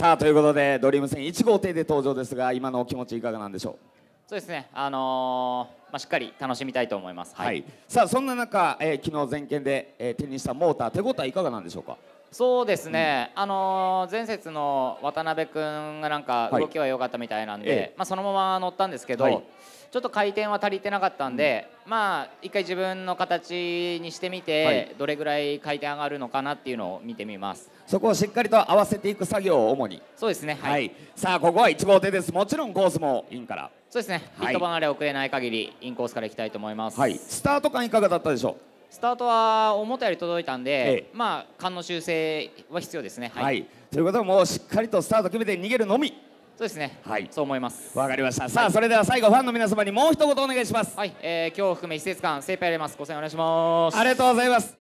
さあということでドリーム戦1号艇で登場ですが今のお気持ちいかがなんでしょうそうですね、あのー、まあ、しっかり楽しみたいと思います、はい、はい、さあそんな中、えー、昨日全県で、えー、手にしたモーター手応えいかがなんでしょうかそうですね、うん、あの前節の渡辺君がなんか動きは良かったみたいなんで、はい、まあ、そのまま乗ったんですけど、はい、ちょっと回転は足りてなかったんで、うん、まあ一回自分の形にしてみて、はい、どれぐらい回転上がるのかなっていうのを見てみますそこをしっかりと合わせていく作業を主にそうですねはい、さあここは1号艇ですもちろんコースもいンからそうですね、はい、ヒット離れ遅れない限りインコースからいきたいと思います、スタート感いかがだったでしょうスタートは思ったより届いたんで、ええ、まあ勘の修正は必要ですね、はい、はい、ということはもうしっかりとスタート決めて逃げるのみそうですねはいそう思いますわかりましたさあ、はい、それでは最後ファンの皆様にもう一言お願いしますはい、えー、今日含め施設間精一杯やりますご声援お願いしますありがとうございます